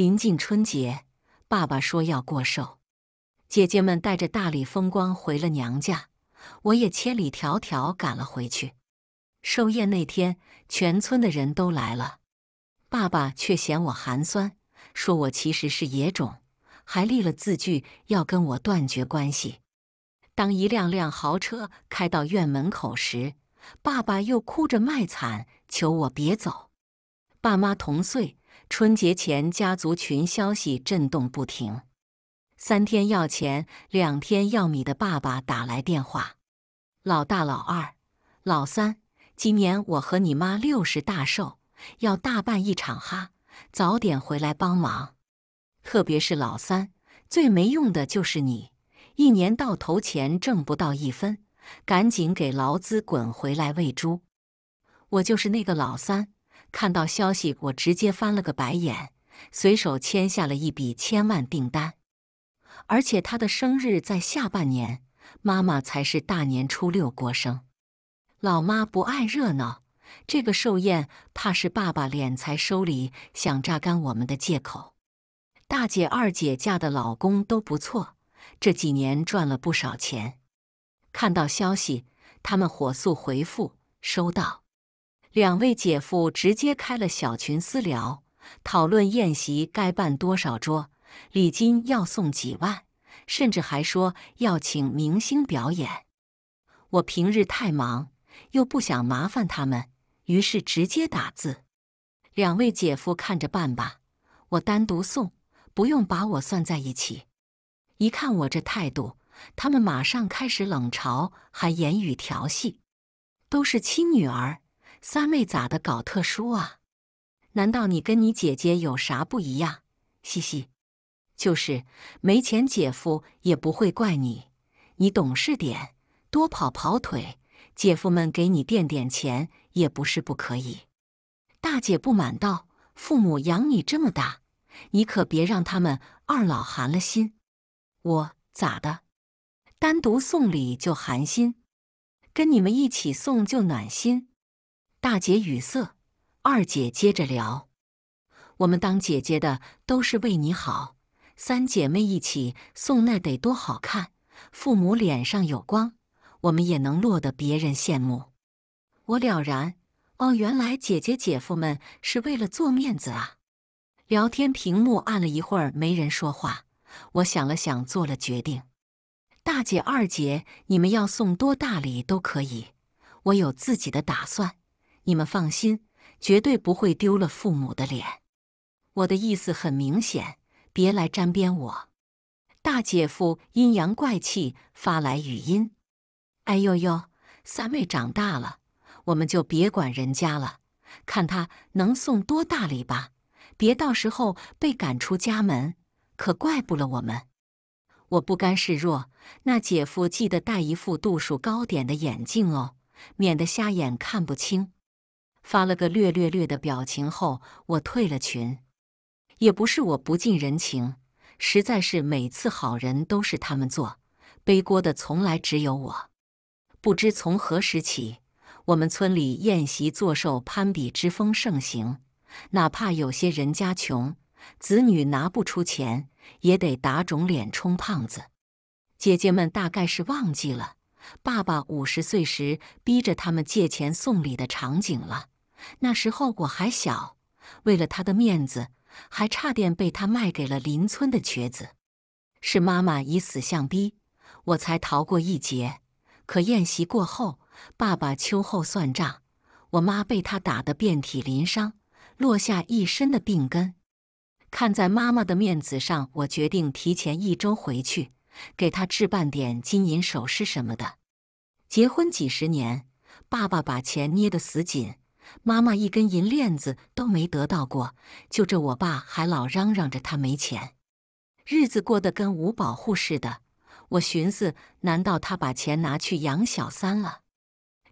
临近春节，爸爸说要过寿，姐姐们带着大理风光回了娘家，我也千里迢迢赶了回去。寿宴那天，全村的人都来了，爸爸却嫌我寒酸，说我其实是野种，还立了字据要跟我断绝关系。当一辆辆豪车开到院门口时，爸爸又哭着卖惨，求我别走。爸妈同岁。春节前，家族群消息震动不停。三天要钱，两天要米的爸爸打来电话：“老大、老二、老三，今年我和你妈六十大寿，要大办一场哈，早点回来帮忙。特别是老三，最没用的就是你，一年到头钱挣不到一分，赶紧给劳资滚回来喂猪。我就是那个老三。”看到消息，我直接翻了个白眼，随手签下了一笔千万订单。而且他的生日在下半年，妈妈才是大年初六过生。老妈不爱热闹，这个寿宴怕是爸爸敛财收礼、想榨干我们的借口。大姐、二姐嫁的老公都不错，这几年赚了不少钱。看到消息，他们火速回复：收到。两位姐夫直接开了小群私聊，讨论宴席该办多少桌，礼金要送几万，甚至还说要请明星表演。我平日太忙，又不想麻烦他们，于是直接打字：“两位姐夫看着办吧，我单独送，不用把我算在一起。”一看我这态度，他们马上开始冷嘲，还言语调戏，都是亲女儿。三妹咋的搞特殊啊？难道你跟你姐姐有啥不一样？嘻嘻，就是没钱，姐夫也不会怪你。你懂事点多跑跑腿，姐夫们给你垫点钱也不是不可以。大姐不满道：“父母养你这么大，你可别让他们二老寒了心。”我咋的？单独送礼就寒心，跟你们一起送就暖心。大姐语塞，二姐接着聊：“我们当姐姐的都是为你好，三姐妹一起送那得多好看，父母脸上有光，我们也能落得别人羡慕。”我了然，哦，原来姐姐姐夫们是为了做面子啊。聊天屏幕按了一会儿，没人说话。我想了想，做了决定：“大姐、二姐，你们要送多大礼都可以，我有自己的打算。”你们放心，绝对不会丢了父母的脸。我的意思很明显，别来沾边。我大姐夫阴阳怪气发来语音：“哎呦呦，三妹长大了，我们就别管人家了，看她能送多大礼吧。别到时候被赶出家门，可怪不了我们。”我不甘示弱：“那姐夫记得戴一副度数高点的眼镜哦，免得瞎眼看不清。”发了个略略略的表情后，我退了群。也不是我不近人情，实在是每次好人都是他们做，背锅的从来只有我。不知从何时起，我们村里宴席做寿攀比之风盛行，哪怕有些人家穷，子女拿不出钱，也得打肿脸充胖子。姐姐们大概是忘记了，爸爸五十岁时逼着他们借钱送礼的场景了。那时候我还小，为了他的面子，还差点被他卖给了邻村的瘸子。是妈妈以死相逼，我才逃过一劫。可宴席过后，爸爸秋后算账，我妈被他打得遍体鳞伤，落下一身的病根。看在妈妈的面子上，我决定提前一周回去，给她置办点金银首饰什么的。结婚几十年，爸爸把钱捏得死紧。妈妈一根银链子都没得到过，就这我爸还老嚷嚷着他没钱，日子过得跟无保户似的。我寻思，难道他把钱拿去养小三了？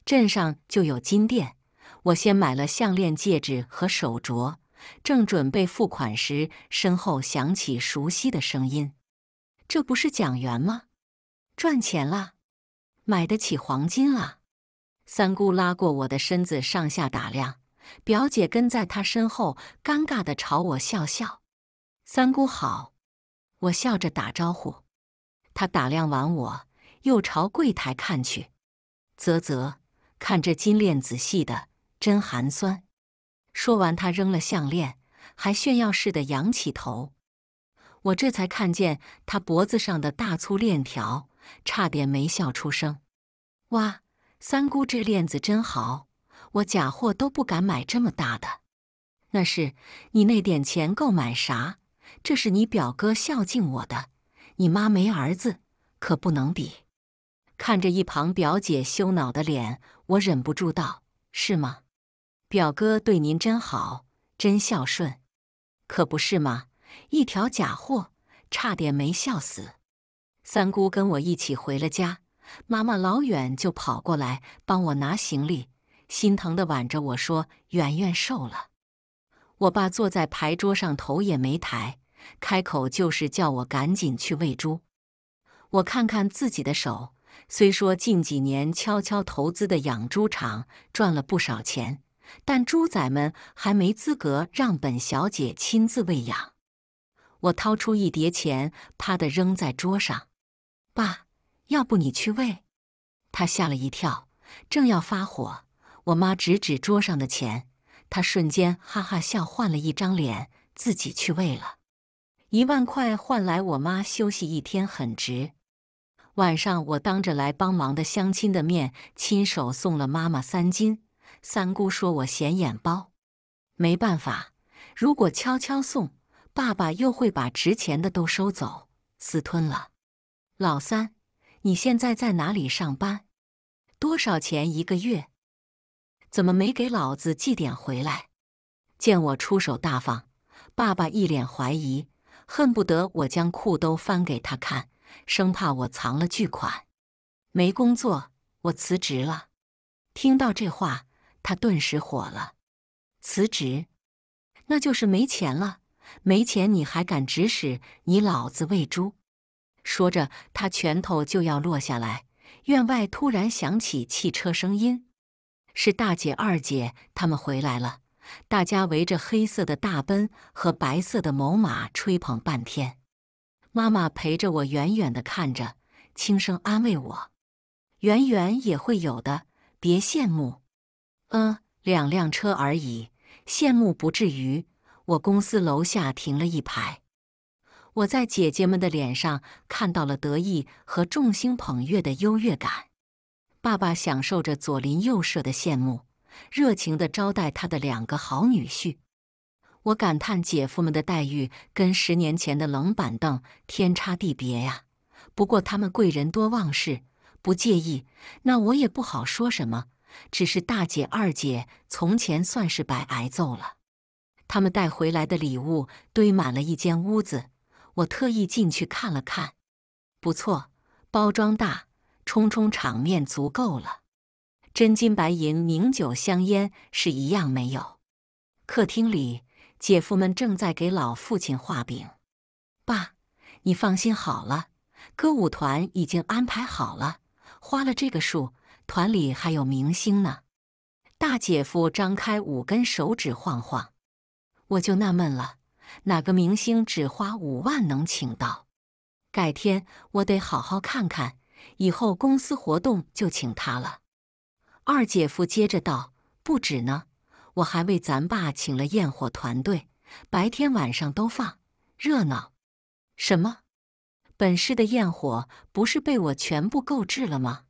镇上就有金店，我先买了项链、戒指和手镯，正准备付款时，身后响起熟悉的声音：“这不是蒋元吗？赚钱了，买得起黄金了。”三姑拉过我的身子，上下打量，表姐跟在她身后，尴尬的朝我笑笑。三姑好，我笑着打招呼。她打量完我，又朝柜台看去，啧啧，看这金链子细的，真寒酸。说完，她扔了项链，还炫耀似的扬起头。我这才看见她脖子上的大粗链条，差点没笑出声。哇！三姑，这链子真好，我假货都不敢买这么大的。那是你那点钱够买啥？这是你表哥孝敬我的。你妈没儿子，可不能比。看着一旁表姐羞恼的脸，我忍不住道：“是吗？表哥对您真好，真孝顺，可不是吗？一条假货，差点没笑死。”三姑跟我一起回了家。妈妈老远就跑过来帮我拿行李，心疼地挽着我说：“圆圆瘦了。”我爸坐在牌桌上，头也没抬，开口就是叫我赶紧去喂猪。我看看自己的手，虽说近几年悄悄投资的养猪场赚了不少钱，但猪仔们还没资格让本小姐亲自喂养。我掏出一叠钱，啪地扔在桌上，爸。要不你去喂？他吓了一跳，正要发火，我妈指指桌上的钱，他瞬间哈哈笑，换了一张脸，自己去喂了。一万块换来我妈休息一天，很值。晚上我当着来帮忙的乡亲的面，亲手送了妈妈三斤。三姑说我显眼包，没办法，如果悄悄送，爸爸又会把值钱的都收走，私吞了。老三。你现在在哪里上班？多少钱一个月？怎么没给老子寄点回来？见我出手大方，爸爸一脸怀疑，恨不得我将裤兜翻给他看，生怕我藏了巨款。没工作，我辞职了。听到这话，他顿时火了：“辞职？那就是没钱了。没钱你还敢指使你老子喂猪？”说着，他拳头就要落下来。院外突然响起汽车声音，是大姐、二姐他们回来了。大家围着黑色的大奔和白色的某马吹捧半天。妈妈陪着我远远的看着，轻声安慰我：“圆圆也会有的，别羡慕。嗯，两辆车而已，羡慕不至于。我公司楼下停了一排。”我在姐姐们的脸上看到了得意和众星捧月的优越感，爸爸享受着左邻右舍的羡慕，热情地招待他的两个好女婿。我感叹姐夫们的待遇跟十年前的冷板凳天差地别呀。不过他们贵人多忘事，不介意，那我也不好说什么。只是大姐二姐从前算是白挨揍了，他们带回来的礼物堆满了一间屋子。我特意进去看了看，不错，包装大，充充场面足够了。真金白银、名酒、香烟是一样没有。客厅里，姐夫们正在给老父亲画饼。爸，你放心好了，歌舞团已经安排好了，花了这个数，团里还有明星呢。大姐夫张开五根手指晃晃，我就纳闷了。哪个明星只花五万能请到？改天我得好好看看，以后公司活动就请他了。二姐夫接着道：“不止呢，我还为咱爸请了焰火团队，白天晚上都放热闹。什么？本市的焰火不是被我全部购置了吗？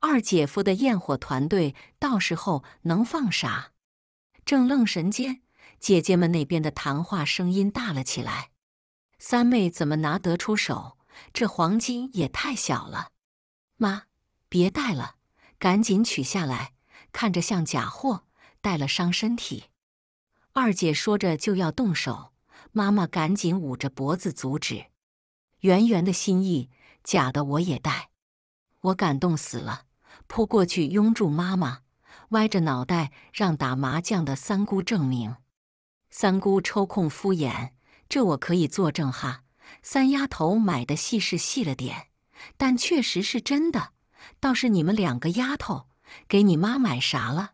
二姐夫的焰火团队到时候能放啥？”正愣神间。姐姐们那边的谈话声音大了起来。三妹怎么拿得出手？这黄金也太小了。妈，别戴了，赶紧取下来，看着像假货，戴了伤身体。二姐说着就要动手，妈妈赶紧捂着脖子阻止。圆圆的心意，假的我也戴，我感动死了，扑过去拥住妈妈，歪着脑袋让打麻将的三姑证明。三姑抽空敷衍：“这我可以作证哈，三丫头买的细是细了点，但确实是真的。倒是你们两个丫头，给你妈买啥了？”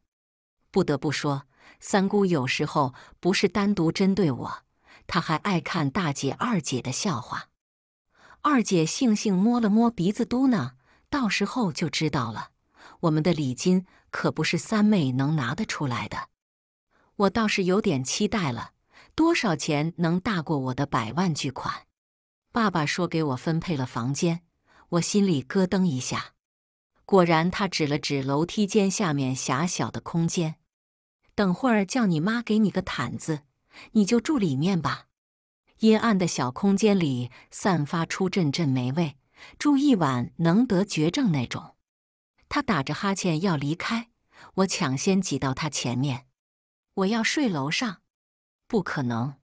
不得不说，三姑有时候不是单独针对我，她还爱看大姐、二姐的笑话。二姐悻悻摸了摸鼻子，嘟囔：“到时候就知道了，我们的礼金可不是三妹能拿得出来的。”我倒是有点期待了，多少钱能大过我的百万巨款？爸爸说给我分配了房间，我心里咯噔一下。果然，他指了指楼梯间下面狭小的空间。等会儿叫你妈给你个毯子，你就住里面吧。阴暗的小空间里散发出阵阵霉味，住一晚能得绝症那种。他打着哈欠要离开，我抢先挤到他前面。我要睡楼上，不可能！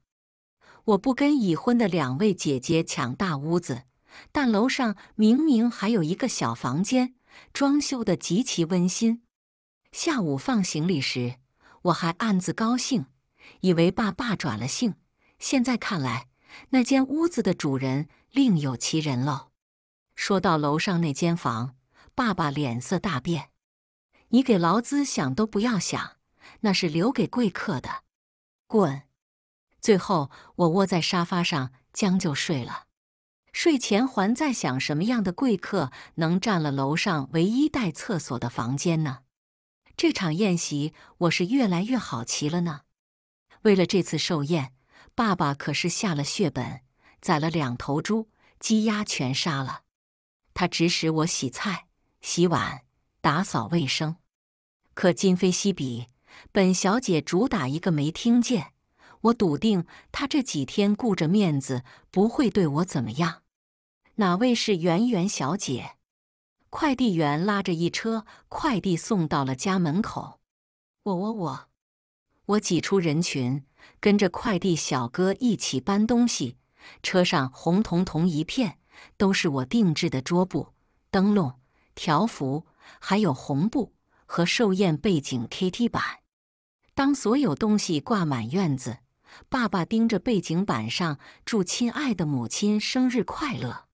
我不跟已婚的两位姐姐抢大屋子，但楼上明明还有一个小房间，装修的极其温馨。下午放行李时，我还暗自高兴，以为爸爸转了性，现在看来，那间屋子的主人另有其人喽。说到楼上那间房，爸爸脸色大变：“你给劳资想都不要想！”那是留给贵客的，滚！最后我窝在沙发上将就睡了。睡前还在想，什么样的贵客能占了楼上唯一带厕所的房间呢？这场宴席我是越来越好奇了呢。为了这次寿宴，爸爸可是下了血本，宰了两头猪，鸡鸭全杀了。他指使我洗菜、洗碗、打扫卫生，可今非昔比。本小姐主打一个没听见，我笃定她这几天顾着面子不会对我怎么样。哪位是圆圆小姐？快递员拉着一车快递送到了家门口。我我我，我挤出人群，跟着快递小哥一起搬东西。车上红彤彤一片，都是我定制的桌布、灯笼、条幅，还有红布和寿宴背景 KT 板。当所有东西挂满院子，爸爸盯着背景板上“祝亲爱的母亲生日快乐”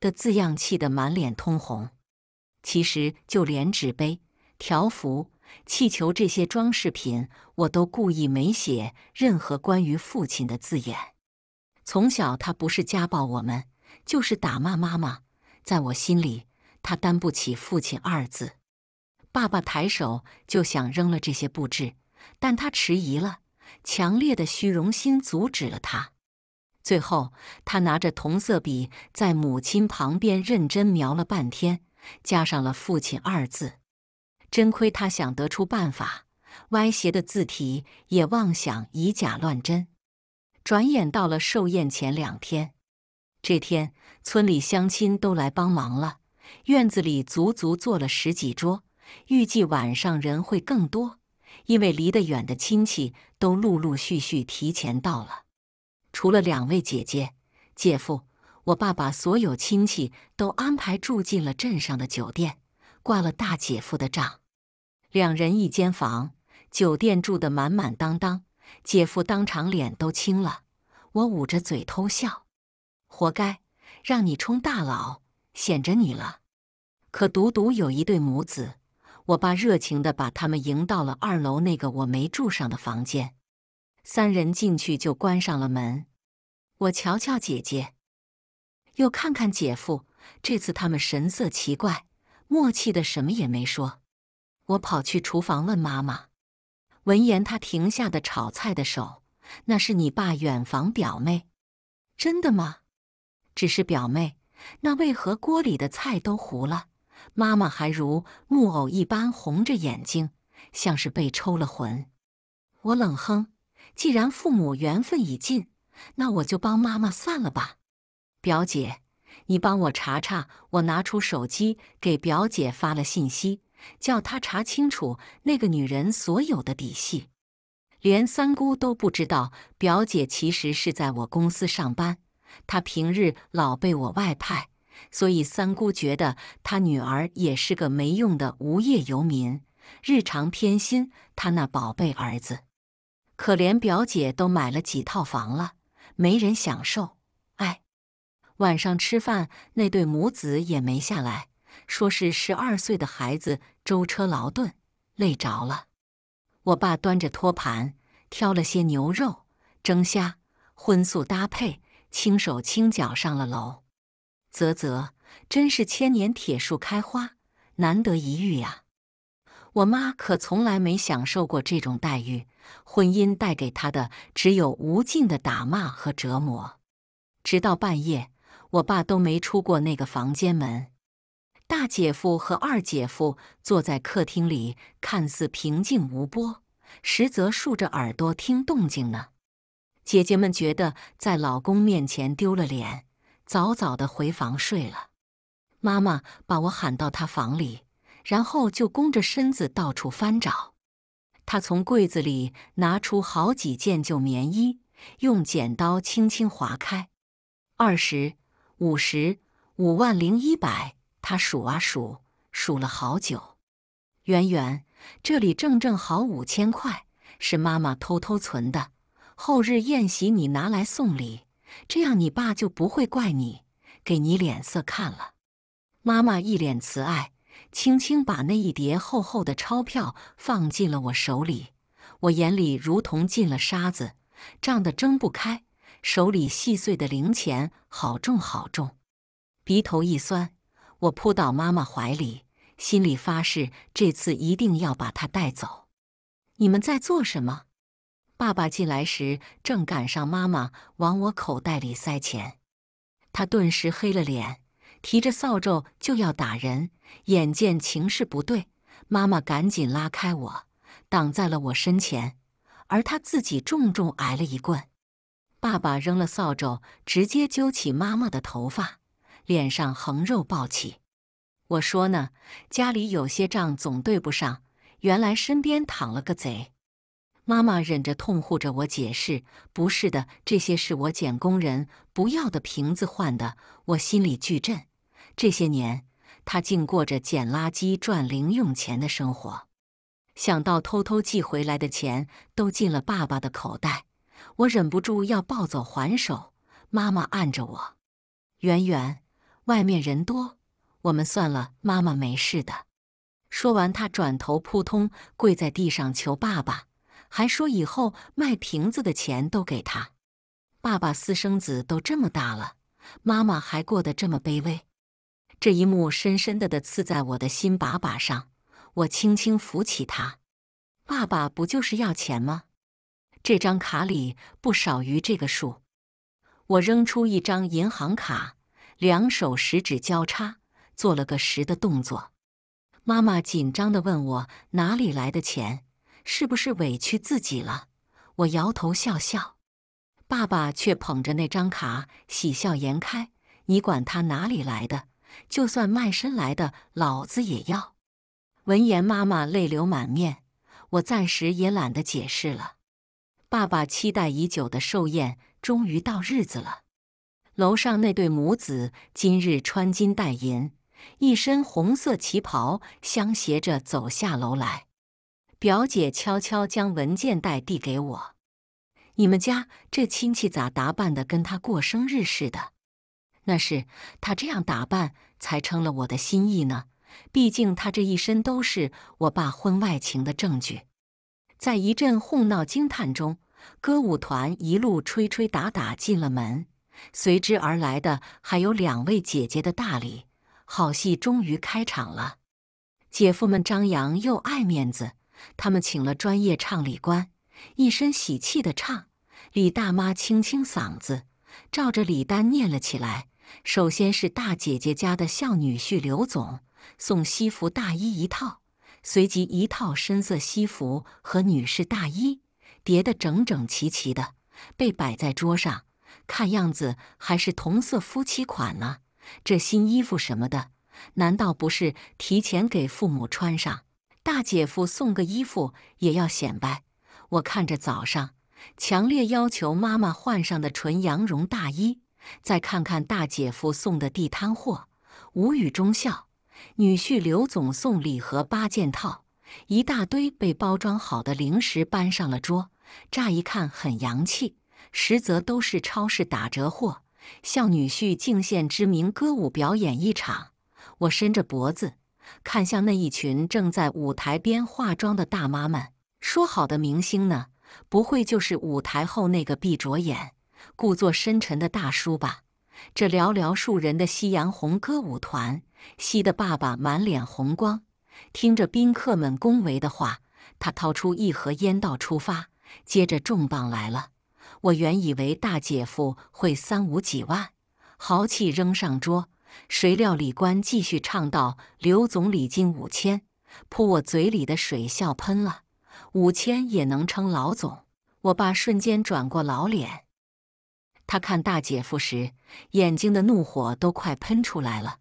的字样，气得满脸通红。其实，就连纸杯、条幅、气球这些装饰品，我都故意没写任何关于父亲的字眼。从小，他不是家暴我们，就是打骂妈妈。在我心里，他担不起“父亲”二字。爸爸抬手就想扔了这些布置。但他迟疑了，强烈的虚荣心阻止了他。最后，他拿着同色笔在母亲旁边认真描了半天，加上了“父亲”二字。真亏他想得出办法，歪斜的字体也妄想以假乱真。转眼到了寿宴前两天，这天村里乡亲都来帮忙了，院子里足足坐了十几桌，预计晚上人会更多。因为离得远的亲戚都陆陆续续提前到了，除了两位姐姐、姐夫，我爸把所有亲戚都安排住进了镇上的酒店，挂了大姐夫的账，两人一间房，酒店住得满满当当。姐夫当场脸都青了，我捂着嘴偷笑，活该，让你充大佬，显着你了。可独独有一对母子。我爸热情的把他们迎到了二楼那个我没住上的房间，三人进去就关上了门。我瞧瞧姐姐，又看看姐夫，这次他们神色奇怪，默契的什么也没说。我跑去厨房问妈妈，闻言她停下的炒菜的手：“那是你爸远房表妹，真的吗？只是表妹，那为何锅里的菜都糊了？”妈妈还如木偶一般红着眼睛，像是被抽了魂。我冷哼，既然父母缘分已尽，那我就帮妈妈算了吧。表姐，你帮我查查。我拿出手机给表姐发了信息，叫她查清楚那个女人所有的底细。连三姑都不知道，表姐其实是在我公司上班。她平日老被我外派。所以三姑觉得她女儿也是个没用的无业游民，日常偏心她那宝贝儿子。可怜表姐都买了几套房了，没人享受。哎，晚上吃饭那对母子也没下来，说是十二岁的孩子舟车劳顿，累着了。我爸端着托盘，挑了些牛肉、蒸虾，荤素搭配，轻手轻脚上了楼。啧啧，真是千年铁树开花，难得一遇呀！我妈可从来没享受过这种待遇，婚姻带给她的只有无尽的打骂和折磨。直到半夜，我爸都没出过那个房间门。大姐夫和二姐夫坐在客厅里，看似平静无波，实则竖着耳朵听动静呢。姐姐们觉得在老公面前丢了脸。早早的回房睡了，妈妈把我喊到她房里，然后就弓着身子到处翻找。她从柜子里拿出好几件旧棉衣，用剪刀轻轻划开。二十五十五万零一百，她数啊数，数了好久。圆圆，这里正正好五千块，是妈妈偷偷存的。后日宴席，你拿来送礼。这样，你爸就不会怪你，给你脸色看了。妈妈一脸慈爱，轻轻把那一叠厚厚的钞票放进了我手里。我眼里如同进了沙子，胀得睁不开，手里细碎的零钱好重好重，鼻头一酸，我扑到妈妈怀里，心里发誓，这次一定要把她带走。你们在做什么？爸爸进来时，正赶上妈妈往我口袋里塞钱，他顿时黑了脸，提着扫帚就要打人。眼见情势不对，妈妈赶紧拉开我，挡在了我身前，而他自己重重挨了一棍。爸爸扔了扫帚，直接揪起妈妈的头发，脸上横肉暴起。我说呢，家里有些账总对不上，原来身边躺了个贼。妈妈忍着痛护着我，解释：“不是的，这些是我捡工人不要的瓶子换的。”我心里巨震。这些年，他竟过着捡垃圾赚零用钱的生活。想到偷偷寄回来的钱都进了爸爸的口袋，我忍不住要暴走还手。妈妈按着我：“圆圆，外面人多，我们算了。妈妈没事的。”说完，她转头扑通跪在地上求爸爸。还说以后卖瓶子的钱都给他。爸爸私生子都这么大了，妈妈还过得这么卑微。这一幕深深的的刺在我的心把把上。我轻轻扶起他。爸爸不就是要钱吗？这张卡里不少于这个数。我扔出一张银行卡，两手食指交叉，做了个十的动作。妈妈紧张的问我哪里来的钱。是不是委屈自己了？我摇头笑笑，爸爸却捧着那张卡，喜笑颜开。你管他哪里来的，就算卖身来的，老子也要。闻言，妈妈泪流满面。我暂时也懒得解释了。爸爸期待已久的寿宴终于到日子了。楼上那对母子今日穿金戴银，一身红色旗袍相携着走下楼来。表姐悄悄将文件袋递给我。你们家这亲戚咋打扮的，跟他过生日似的？那是他这样打扮才称了我的心意呢。毕竟他这一身都是我爸婚外情的证据。在一阵哄闹惊叹中，歌舞团一路吹吹打打进了门，随之而来的还有两位姐姐的大礼。好戏终于开场了，姐夫们张扬又爱面子。他们请了专业唱礼官，一身喜气的唱。李大妈清清嗓子，照着礼单念了起来。首先是大姐姐家的孝女婿刘总送西服大衣一套，随即一套深色西服和女士大衣叠得整整齐齐的，被摆在桌上。看样子还是同色夫妻款呢。这新衣服什么的，难道不是提前给父母穿上？大姐夫送个衣服也要显摆，我看着早上强烈要求妈妈换上的纯羊绒大衣，再看看大姐夫送的地摊货，无语中笑。女婿刘总送礼盒八件套，一大堆被包装好的零食搬上了桌，乍一看很洋气，实则都是超市打折货。向女婿敬献知名歌舞表演一场，我伸着脖子。看向那一群正在舞台边化妆的大妈们，说好的明星呢？不会就是舞台后那个闭着眼、故作深沉的大叔吧？这寥寥数人的夕阳红歌舞团，吸得爸爸满脸红光。听着宾客们恭维的话，他掏出一盒烟，道：“出发。”接着重磅来了，我原以为大姐夫会三五几万豪气扔上桌。谁料李官继续唱道：“刘总礼金五千，扑我嘴里的水，笑喷了。五千也能称老总？”我爸瞬间转过老脸，他看大姐夫时，眼睛的怒火都快喷出来了。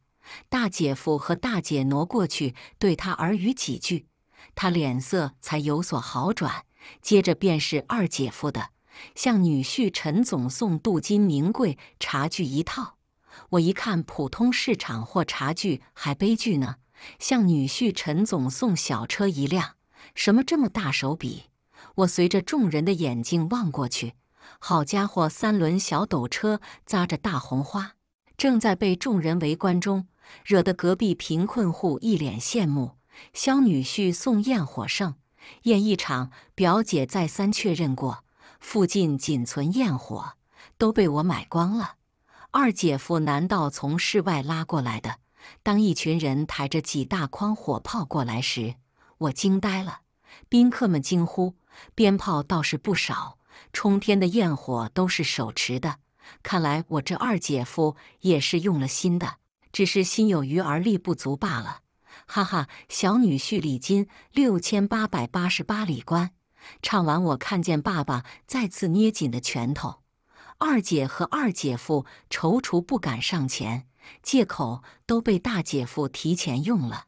大姐夫和大姐挪过去，对他耳语几句，他脸色才有所好转。接着便是二姐夫的，向女婿陈总送镀金名贵茶具一套。我一看普通市场或茶具还悲剧呢，向女婿陈总送小车一辆，什么这么大手笔？我随着众人的眼睛望过去，好家伙，三轮小斗车扎着大红花，正在被众人围观中，惹得隔壁贫困户一脸羡慕。肖女婿送焰火盛，宴一场，表姐再三确认过，附近仅存焰火都被我买光了。二姐夫难道从室外拉过来的？当一群人抬着几大筐火炮过来时，我惊呆了。宾客们惊呼，鞭炮倒是不少，冲天的焰火都是手持的。看来我这二姐夫也是用了心的，只是心有余而力不足罢了。哈哈，小女婿礼金六千八百八十八礼冠。唱完，我看见爸爸再次捏紧的拳头。二姐和二姐夫踌躇不敢上前，借口都被大姐夫提前用了，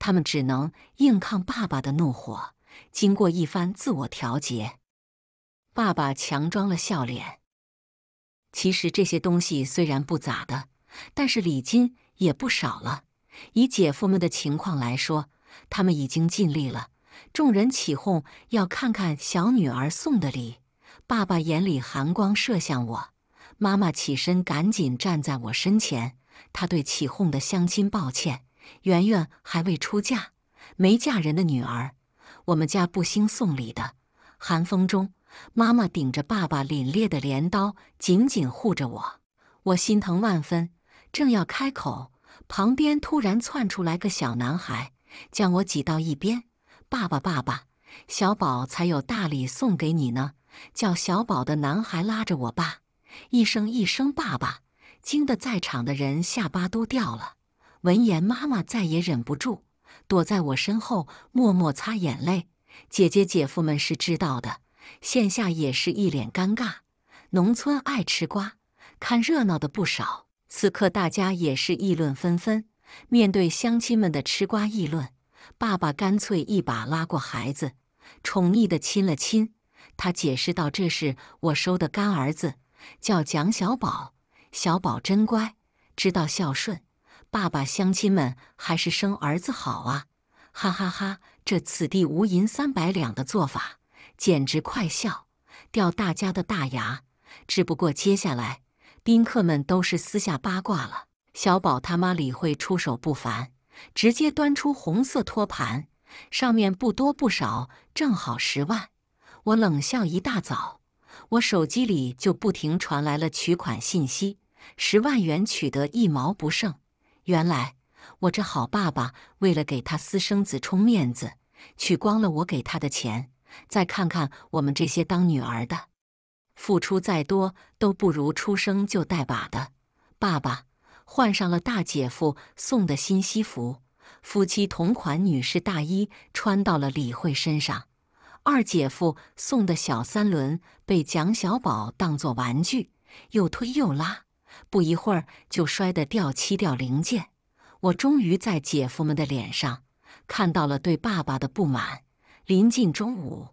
他们只能硬抗爸爸的怒火。经过一番自我调节，爸爸强装了笑脸。其实这些东西虽然不咋的，但是礼金也不少了。以姐夫们的情况来说，他们已经尽力了。众人起哄，要看看小女儿送的礼。爸爸眼里寒光射向我，妈妈起身赶紧站在我身前。她对起哄的乡亲抱歉：“圆圆还未出嫁，没嫁人的女儿，我们家不兴送礼的。”寒风中，妈妈顶着爸爸凛冽的镰刀，紧紧护着我。我心疼万分，正要开口，旁边突然窜出来个小男孩，将我挤到一边。“爸爸，爸爸，小宝才有大礼送给你呢。”叫小宝的男孩拉着我爸，一声一声“爸爸”，惊得在场的人下巴都掉了。闻言，妈妈再也忍不住，躲在我身后默默擦眼泪。姐姐、姐夫们是知道的，线下也是一脸尴尬。农村爱吃瓜，看热闹的不少。此刻大家也是议论纷纷。面对乡亲们的吃瓜议论，爸爸干脆一把拉过孩子，宠溺地亲了亲。他解释道：“这是我收的干儿子，叫蒋小宝。小宝真乖，知道孝顺。爸爸，乡亲们还是生儿子好啊！哈哈哈，这‘此地无银三百两’的做法，简直快笑掉大家的大牙。只不过接下来，宾客们都是私下八卦了。小宝他妈李慧出手不凡，直接端出红色托盘，上面不多不少，正好十万。”我冷笑，一大早，我手机里就不停传来了取款信息，十万元取得一毛不剩。原来我这好爸爸为了给他私生子充面子，取光了我给他的钱。再看看我们这些当女儿的，付出再多都不如出生就带把的。爸爸换上了大姐夫送的新西服，夫妻同款女士大衣穿到了李慧身上。二姐夫送的小三轮被蒋小宝当作玩具，又推又拉，不一会儿就摔得掉漆掉零件。我终于在姐夫们的脸上看到了对爸爸的不满。临近中午，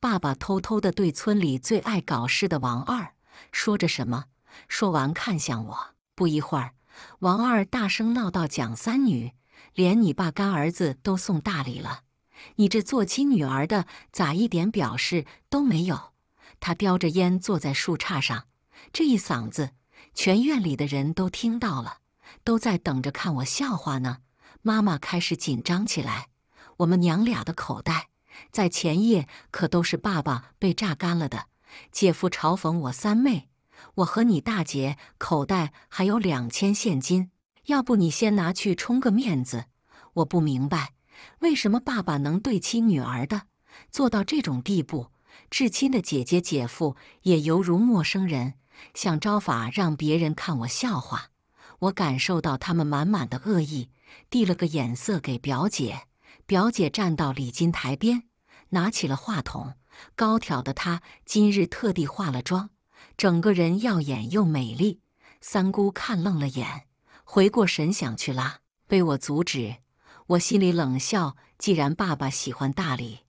爸爸偷偷的对村里最爱搞事的王二说着什么，说完看向我。不一会儿，王二大声闹到：“蒋三女，连你爸干儿子都送大礼了。”你这做亲女儿的咋一点表示都没有？他叼着烟坐在树杈上，这一嗓子，全院里的人都听到了，都在等着看我笑话呢。妈妈开始紧张起来。我们娘俩的口袋在前夜可都是爸爸被榨干了的。姐夫嘲讽我三妹：“我和你大姐口袋还有两千现金，要不你先拿去充个面子？”我不明白。为什么爸爸能对亲女儿的做到这种地步？至亲的姐姐、姐夫也犹如陌生人，想招法让别人看我笑话。我感受到他们满满的恶意，递了个眼色给表姐。表姐站到礼金台边，拿起了话筒。高挑的她今日特地化了妆，整个人耀眼又美丽。三姑看愣了眼，回过神想去拉，被我阻止。我心里冷笑，既然爸爸喜欢大礼，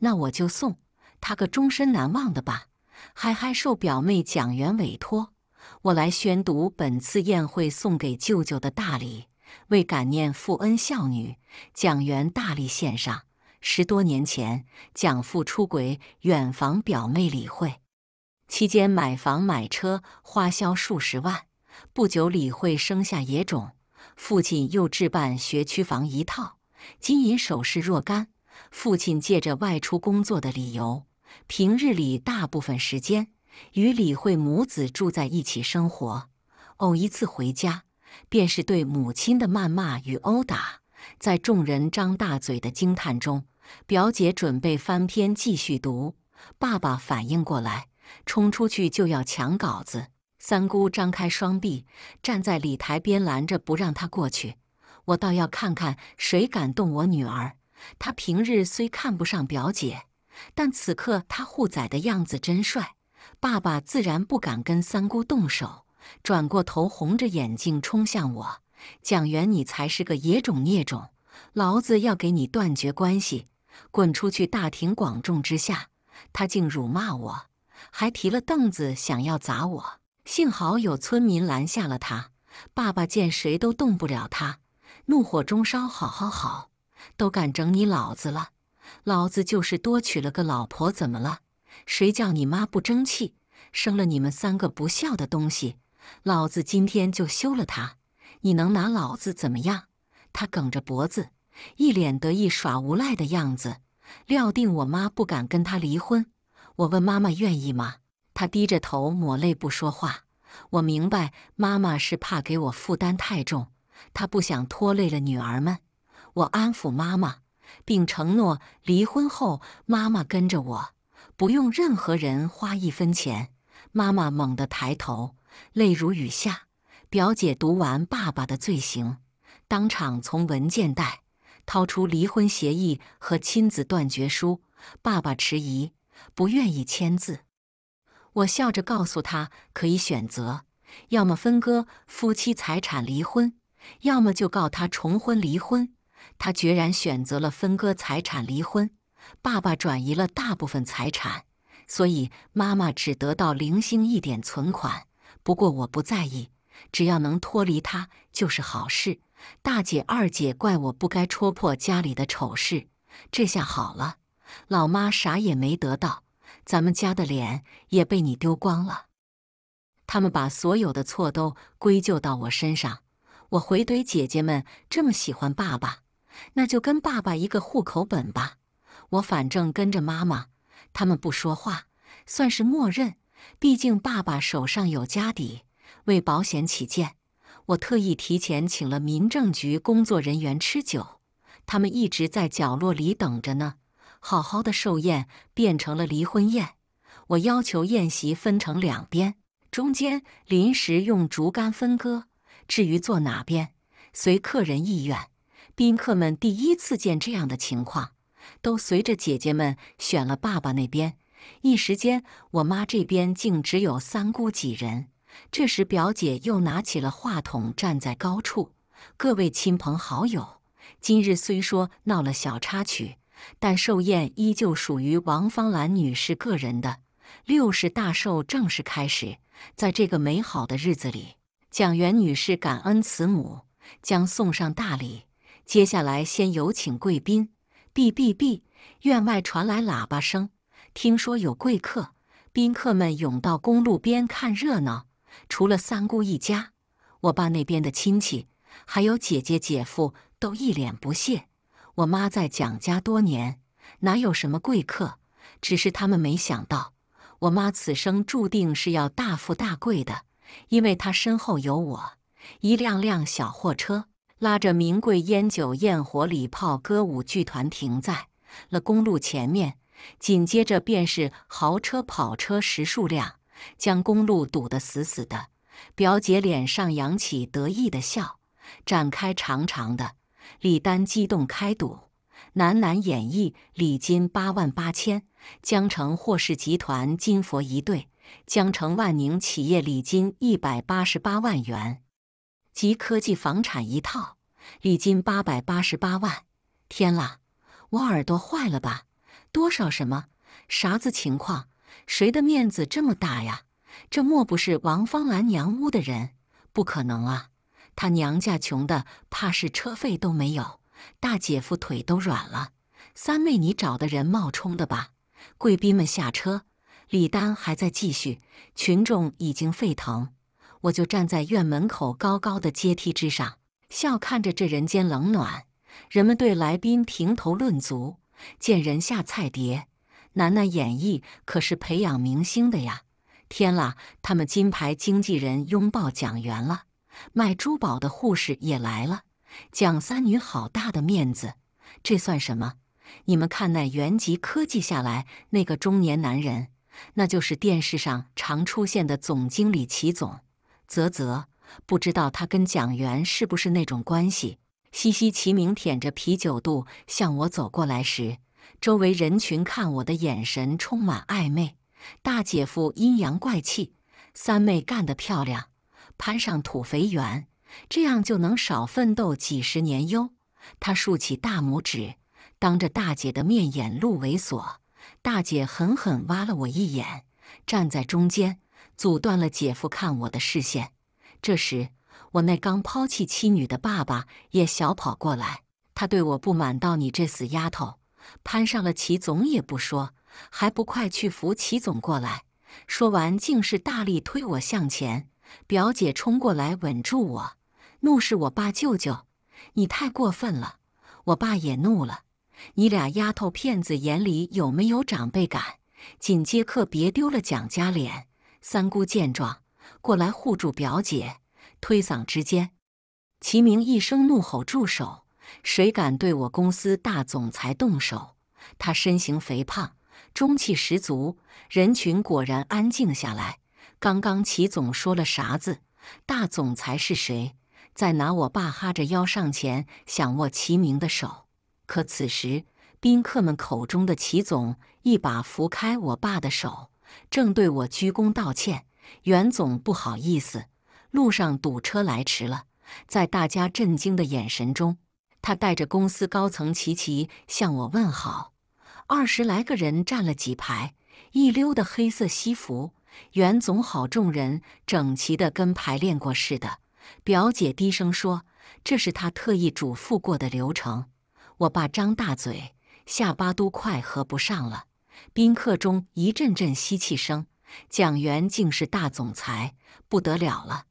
那我就送他个终身难忘的吧。嗨嗨，受表妹蒋媛委托，我来宣读本次宴会送给舅舅的大礼，为感念父恩孝女，蒋媛大力献上。十多年前，蒋父出轨远房表妹李慧，期间买房买车花销数十万，不久李慧生下野种。父亲又置办学区房一套，金银首饰若干。父亲借着外出工作的理由，平日里大部分时间与李慧母子住在一起生活。偶一次回家，便是对母亲的谩骂与殴打。在众人张大嘴的惊叹中，表姐准备翻篇继续读。爸爸反应过来，冲出去就要抢稿子。三姑张开双臂，站在礼台边拦着，不让他过去。我倒要看看谁敢动我女儿。她平日虽看不上表姐，但此刻她护崽的样子真帅。爸爸自然不敢跟三姑动手，转过头红着眼睛冲向我：“蒋元，你才是个野种孽种，老子要给你断绝关系，滚出去！大庭广众之下，他竟辱骂我，还提了凳子想要砸我。”幸好有村民拦下了他。爸爸见谁都动不了他，怒火中烧。好好好，都敢整你老子了！老子就是多娶了个老婆，怎么了？谁叫你妈不争气，生了你们三个不孝的东西！老子今天就休了她。你能拿老子怎么样？他梗着脖子，一脸得意耍无赖的样子，料定我妈不敢跟他离婚。我问妈妈愿意吗？他低着头抹泪不说话，我明白妈妈是怕给我负担太重，她不想拖累了女儿们。我安抚妈妈，并承诺离婚后妈妈跟着我，不用任何人花一分钱。妈妈猛地抬头，泪如雨下。表姐读完爸爸的罪行，当场从文件袋掏出离婚协议和亲子断绝书。爸爸迟疑，不愿意签字。我笑着告诉他，可以选择，要么分割夫妻财产离婚，要么就告他重婚离婚。他决然选择了分割财产离婚。爸爸转移了大部分财产，所以妈妈只得到零星一点存款。不过我不在意，只要能脱离他就是好事。大姐、二姐怪我不该戳破家里的丑事，这下好了，老妈啥也没得到。咱们家的脸也被你丢光了，他们把所有的错都归咎到我身上。我回怼姐姐们这么喜欢爸爸，那就跟爸爸一个户口本吧。我反正跟着妈妈，他们不说话，算是默认。毕竟爸爸手上有家底，为保险起见，我特意提前请了民政局工作人员吃酒，他们一直在角落里等着呢。好好的寿宴变成了离婚宴，我要求宴席分成两边，中间临时用竹竿分割。至于坐哪边，随客人意愿。宾客们第一次见这样的情况，都随着姐姐们选了爸爸那边。一时间，我妈这边竟只有三姑几人。这时，表姐又拿起了话筒，站在高处：“各位亲朋好友，今日虽说闹了小插曲。”但寿宴依旧属于王芳兰女士个人的六十大寿正式开始，在这个美好的日子里，蒋媛女士感恩慈母，将送上大礼。接下来，先有请贵宾。哔哔哔！院外传来喇叭声，听说有贵客，宾客们涌到公路边看热闹。除了三姑一家，我爸那边的亲戚，还有姐姐、姐夫，都一脸不屑。我妈在蒋家多年，哪有什么贵客？只是他们没想到，我妈此生注定是要大富大贵的，因为她身后有我。一辆辆小货车拉着名贵烟酒、焰火、礼炮、歌舞剧团停在了公路前面，紧接着便是豪车、跑车十数辆，将公路堵得死死的。表姐脸上扬起得意的笑，展开长长的。李丹激动开赌，喃喃演绎礼金八万八千，江城霍氏集团金佛一对，江城万宁企业礼金一百八十八万元，及科技房产一套，礼金八百八十八万。天啦，我耳朵坏了吧？多少？什么？啥子情况？谁的面子这么大呀？这莫不是王芳兰娘屋的人？不可能啊！他娘家穷的，怕是车费都没有。大姐夫腿都软了。三妹，你找的人冒充的吧？贵宾们下车，礼单还在继续，群众已经沸腾。我就站在院门口高高的阶梯之上，笑看着这人间冷暖。人们对来宾评头论足，见人下菜碟。楠楠演绎可是培养明星的呀！天啦，他们金牌经纪人拥抱蒋元了。卖珠宝的护士也来了。蒋三女好大的面子，这算什么？你们看那原籍科技下来那个中年男人，那就是电视上常出现的总经理齐总。啧啧，不知道他跟蒋元是不是那种关系？嘻嘻，齐明舔着啤酒肚向我走过来时，周围人群看我的眼神充满暧昧。大姐夫阴阳怪气：“三妹干得漂亮。”攀上土肥圆，这样就能少奋斗几十年哟！他竖起大拇指，当着大姐的面演露猥琐。大姐狠狠挖了我一眼，站在中间阻断了姐夫看我的视线。这时，我那刚抛弃妻女的爸爸也小跑过来，他对我不满道：“你这死丫头，攀上了齐总也不说，还不快去扶齐总过来！”说完，竟是大力推我向前。表姐冲过来稳住我，怒视我爸舅舅：“你太过分了！”我爸也怒了：“你俩丫头片子眼里有没有长辈感？紧接客别丢了蒋家脸！”三姑见状，过来护住表姐，推搡之间，齐明一声怒吼：“住手！谁敢对我公司大总裁动手？”他身形肥胖，中气十足，人群果然安静下来。刚刚齐总说了啥子？大总裁是谁？再拿我爸哈着腰上前想握齐明的手，可此时宾客们口中的齐总一把扶开我爸的手，正对我鞠躬道歉。袁总不好意思，路上堵车来迟了。在大家震惊的眼神中，他带着公司高层齐齐向我问好。二十来个人站了几排，一溜的黑色西服。袁总好，众人整齐的跟排练过似的。表姐低声说：“这是他特意嘱咐过的流程。”我爸张大嘴，下巴都快合不上了。宾客中一阵阵吸气声。蒋元竟是大总裁，不得了了！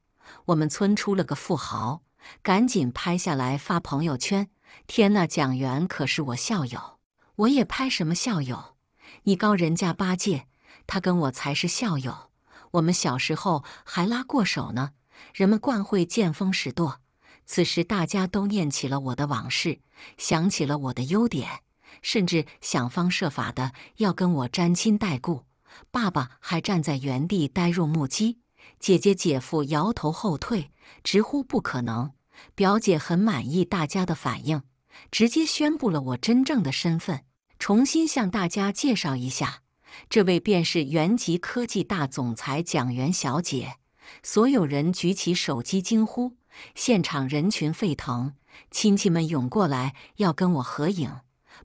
我们村出了个富豪，赶紧拍下来发朋友圈。天呐，蒋元可是我校友，我也拍什么校友？你高人家八戒。他跟我才是校友，我们小时候还拉过手呢。人们惯会见风使舵，此时大家都念起了我的往事，想起了我的优点，甚至想方设法的要跟我沾亲带故。爸爸还站在原地呆若木鸡，姐姐、姐夫摇头后退，直呼不可能。表姐很满意大家的反应，直接宣布了我真正的身份，重新向大家介绍一下。这位便是原籍科技大总裁蒋元小姐。所有人举起手机惊呼，现场人群沸腾，亲戚们涌过来要跟我合影。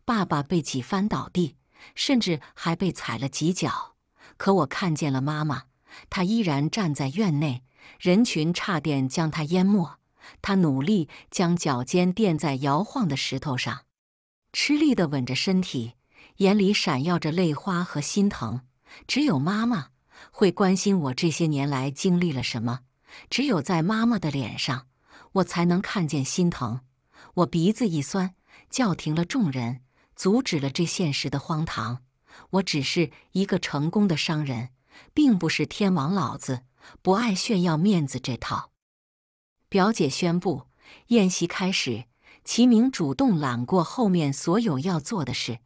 爸爸被挤翻倒地，甚至还被踩了几脚。可我看见了妈妈，她依然站在院内，人群差点将她淹没。她努力将脚尖垫在摇晃的石头上，吃力地稳着身体。眼里闪耀着泪花和心疼，只有妈妈会关心我这些年来经历了什么。只有在妈妈的脸上，我才能看见心疼。我鼻子一酸，叫停了众人，阻止了这现实的荒唐。我只是一个成功的商人，并不是天王老子，不爱炫耀面子这套。表姐宣布宴席开始，齐明主动揽过后面所有要做的事。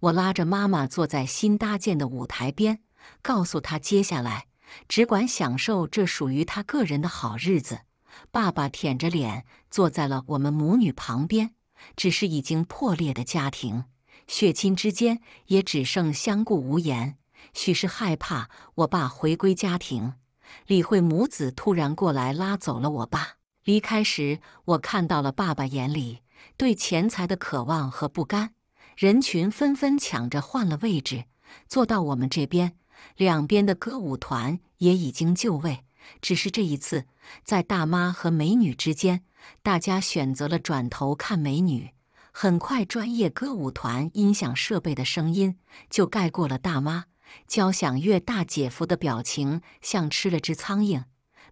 我拉着妈妈坐在新搭建的舞台边，告诉她接下来只管享受这属于她个人的好日子。爸爸舔着脸坐在了我们母女旁边，只是已经破裂的家庭，血亲之间也只剩相顾无言。许是害怕我爸回归家庭，李慧母子突然过来拉走了我爸。离开时，我看到了爸爸眼里对钱财的渴望和不甘。人群纷纷抢着换了位置，坐到我们这边。两边的歌舞团也已经就位，只是这一次在大妈和美女之间，大家选择了转头看美女。很快，专业歌舞团音响设备的声音就盖过了大妈。交响乐大姐夫的表情像吃了只苍蝇，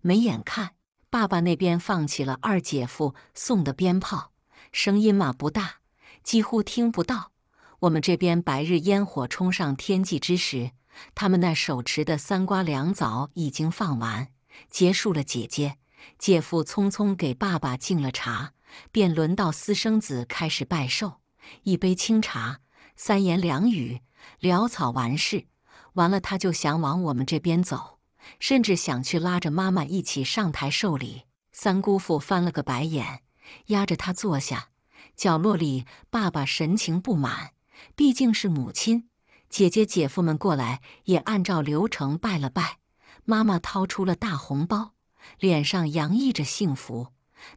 没眼看。爸爸那边放起了二姐夫送的鞭炮，声音嘛不大，几乎听不到。我们这边白日烟火冲上天际之时，他们那手持的三瓜两枣已经放完，结束了。姐姐、姐夫匆匆给爸爸敬了茶，便轮到私生子开始拜寿。一杯清茶，三言两语，潦草完事。完了，他就想往我们这边走，甚至想去拉着妈妈一起上台受礼。三姑父翻了个白眼，压着他坐下。角落里，爸爸神情不满。毕竟是母亲，姐姐、姐夫们过来也按照流程拜了拜。妈妈掏出了大红包，脸上洋溢着幸福。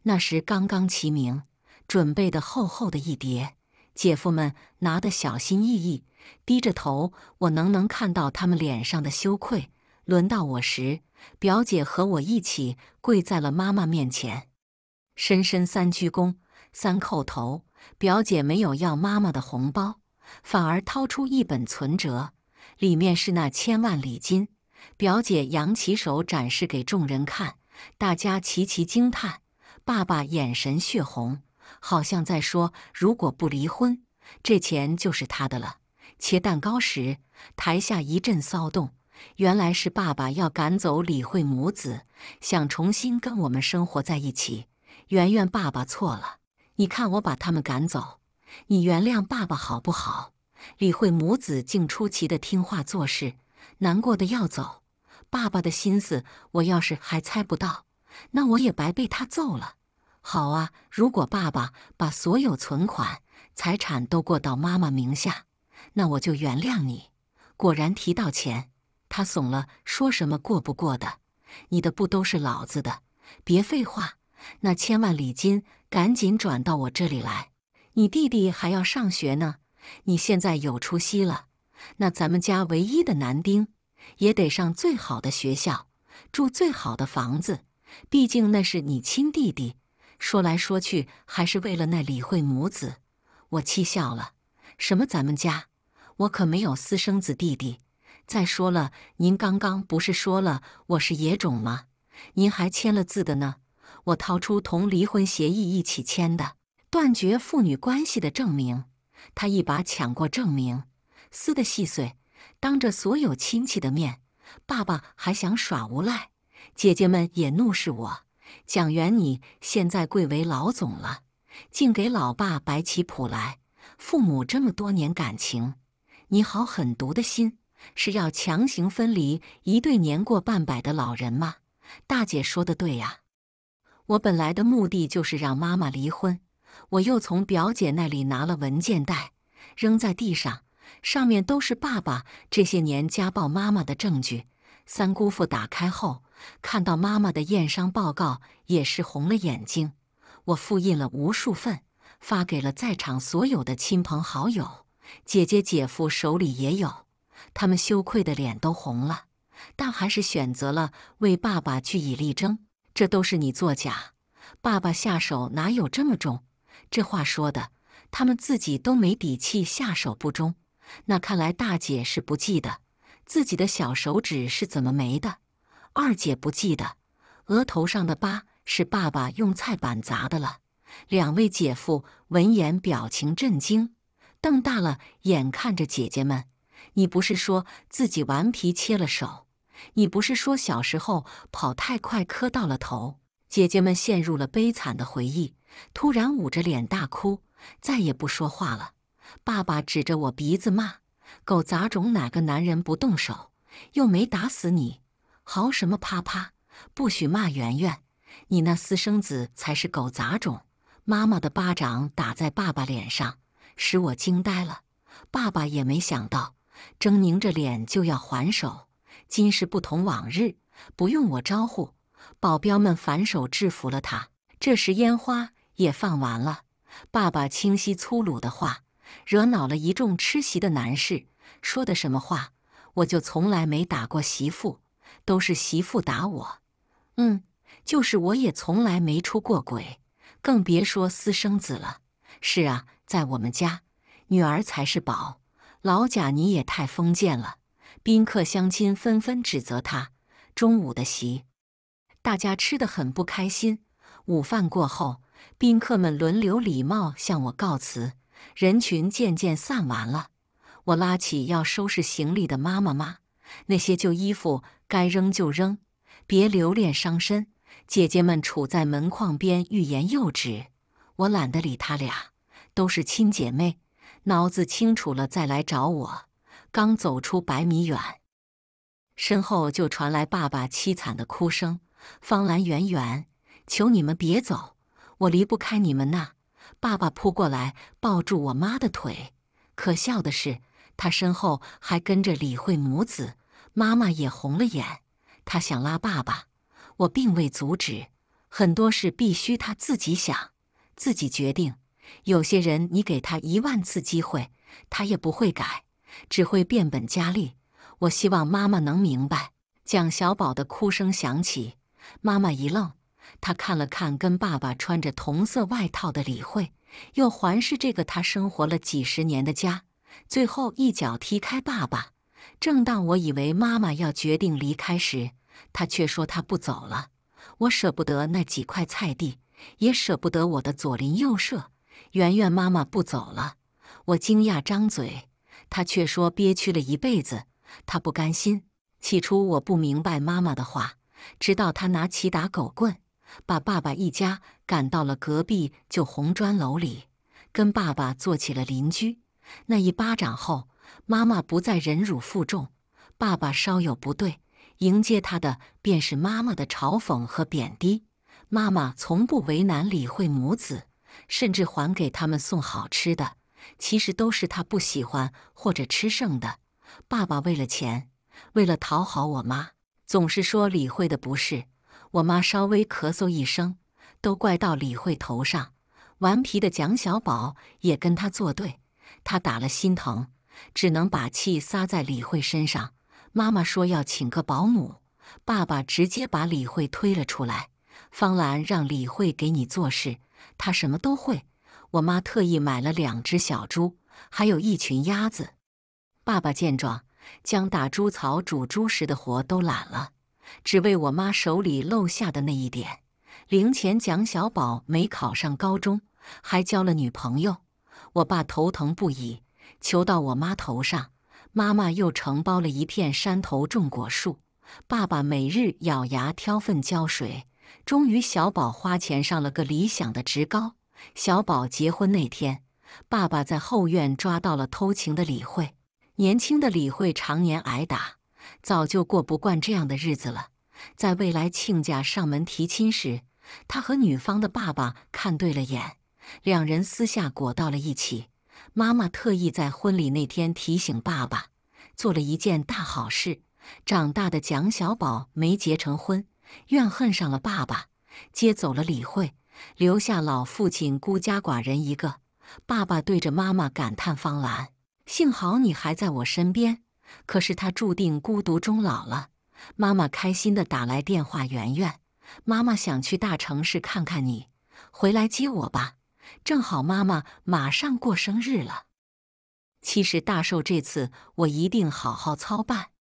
那时刚刚齐名，准备的厚厚的一叠，姐夫们拿得小心翼翼，低着头。我能能看到他们脸上的羞愧。轮到我时，表姐和我一起跪在了妈妈面前，深深三鞠躬，三叩头。表姐没有要妈妈的红包。反而掏出一本存折，里面是那千万礼金。表姐扬起手展示给众人看，大家齐齐惊叹。爸爸眼神血红，好像在说：“如果不离婚，这钱就是他的了。”切蛋糕时，台下一阵骚动。原来是爸爸要赶走李慧母子，想重新跟我们生活在一起。圆圆，爸爸错了，你看我把他们赶走。你原谅爸爸好不好？李慧母子竟出奇的听话做事，难过的要走。爸爸的心思，我要是还猜不到，那我也白被他揍了。好啊，如果爸爸把所有存款、财产都过到妈妈名下，那我就原谅你。果然提到钱，他怂了，说什么过不过的，你的不都是老子的？别废话，那千万礼金赶紧转到我这里来。你弟弟还要上学呢，你现在有出息了，那咱们家唯一的男丁也得上最好的学校，住最好的房子，毕竟那是你亲弟弟。说来说去还是为了那李慧母子，我气笑了。什么咱们家，我可没有私生子弟弟。再说了，您刚刚不是说了我是野种吗？您还签了字的呢。我掏出同离婚协议一起签的。断绝父女关系的证明，他一把抢过证明，撕得细碎。当着所有亲戚的面，爸爸还想耍无赖，姐姐们也怒视我。蒋元，你现在贵为老总了，竟给老爸摆起谱来。父母这么多年感情，你好狠毒的心，是要强行分离一对年过半百的老人吗？大姐说的对呀，我本来的目的就是让妈妈离婚。我又从表姐那里拿了文件袋，扔在地上，上面都是爸爸这些年家暴妈妈的证据。三姑父打开后，看到妈妈的验伤报告，也是红了眼睛。我复印了无数份，发给了在场所有的亲朋好友，姐姐、姐夫手里也有。他们羞愧的脸都红了，但还是选择了为爸爸据以力争。这都是你作假，爸爸下手哪有这么重？这话说的，他们自己都没底气下手不中。那看来大姐是不记得自己的小手指是怎么没的，二姐不记得额头上的疤是爸爸用菜板砸的了。两位姐夫闻言表情震惊，瞪大了眼看着姐姐们。你不是说自己顽皮切了手？你不是说小时候跑太快磕到了头？姐姐们陷入了悲惨的回忆。突然捂着脸大哭，再也不说话了。爸爸指着我鼻子骂：“狗杂种！哪个男人不动手，又没打死你，嚎什么啪啪？不许骂圆圆，你那私生子才是狗杂种！”妈妈的巴掌打在爸爸脸上，使我惊呆了。爸爸也没想到，狰狞着脸就要还手。今时不同往日，不用我招呼，保镖们反手制服了他。这时烟花。也放完了。爸爸清晰粗鲁的话惹恼了一众吃席的男士，说的什么话？我就从来没打过媳妇，都是媳妇打我。嗯，就是我也从来没出过轨，更别说私生子了。是啊，在我们家，女儿才是宝。老贾，你也太封建了。宾客相亲纷纷指责他。中午的席，大家吃得很不开心。午饭过后。宾客们轮流礼貌向我告辞，人群渐渐散完了。我拉起要收拾行李的妈妈妈，那些旧衣服该扔就扔，别留恋伤身。姐姐们杵在门框边欲言又止，我懒得理她俩，都是亲姐妹，脑子清楚了再来找我。刚走出百米远，身后就传来爸爸凄惨的哭声：“方兰、圆圆，求你们别走！”我离不开你们呐！爸爸扑过来抱住我妈的腿，可笑的是，他身后还跟着李慧母子。妈妈也红了眼，她想拉爸爸，我并未阻止。很多事必须他自己想，自己决定。有些人，你给他一万次机会，他也不会改，只会变本加厉。我希望妈妈能明白。蒋小宝的哭声响起，妈妈一愣。他看了看跟爸爸穿着同色外套的李慧，又环视这个他生活了几十年的家，最后一脚踢开爸爸。正当我以为妈妈要决定离开时，她却说她不走了。我舍不得那几块菜地，也舍不得我的左邻右舍。圆圆妈妈不走了，我惊讶张嘴，她却说憋屈了一辈子，她不甘心。起初我不明白妈妈的话，直到她拿起打狗棍。把爸爸一家赶到了隔壁旧红砖楼里，跟爸爸做起了邻居。那一巴掌后，妈妈不再忍辱负重，爸爸稍有不对，迎接他的便是妈妈的嘲讽和贬低。妈妈从不为难李慧母子，甚至还给他们送好吃的，其实都是她不喜欢或者吃剩的。爸爸为了钱，为了讨好我妈，总是说李慧的不是。我妈稍微咳嗽一声，都怪到李慧头上。顽皮的蒋小宝也跟他作对，他打了心疼，只能把气撒在李慧身上。妈妈说要请个保姆，爸爸直接把李慧推了出来。方兰让李慧给你做事，她什么都会。我妈特意买了两只小猪，还有一群鸭子。爸爸见状，将打猪草、煮猪食的活都揽了。只为我妈手里漏下的那一点零钱，蒋小宝没考上高中，还交了女朋友，我爸头疼不已，求到我妈头上。妈妈又承包了一片山头种果树，爸爸每日咬牙挑粪浇水。终于，小宝花钱上了个理想的职高。小宝结婚那天，爸爸在后院抓到了偷情的李慧，年轻的李慧常年挨打。早就过不惯这样的日子了。在未来亲家上门提亲时，他和女方的爸爸看对了眼，两人私下裹到了一起。妈妈特意在婚礼那天提醒爸爸，做了一件大好事。长大的蒋小宝没结成婚，怨恨上了爸爸，接走了李慧，留下老父亲孤家寡人一个。爸爸对着妈妈感叹：“方兰，幸好你还在我身边。”可是他注定孤独终老了。妈妈开心地打来电话，圆圆，妈妈想去大城市看看你，回来接我吧，正好妈妈马上过生日了。其实大寿这次我一定好好操办。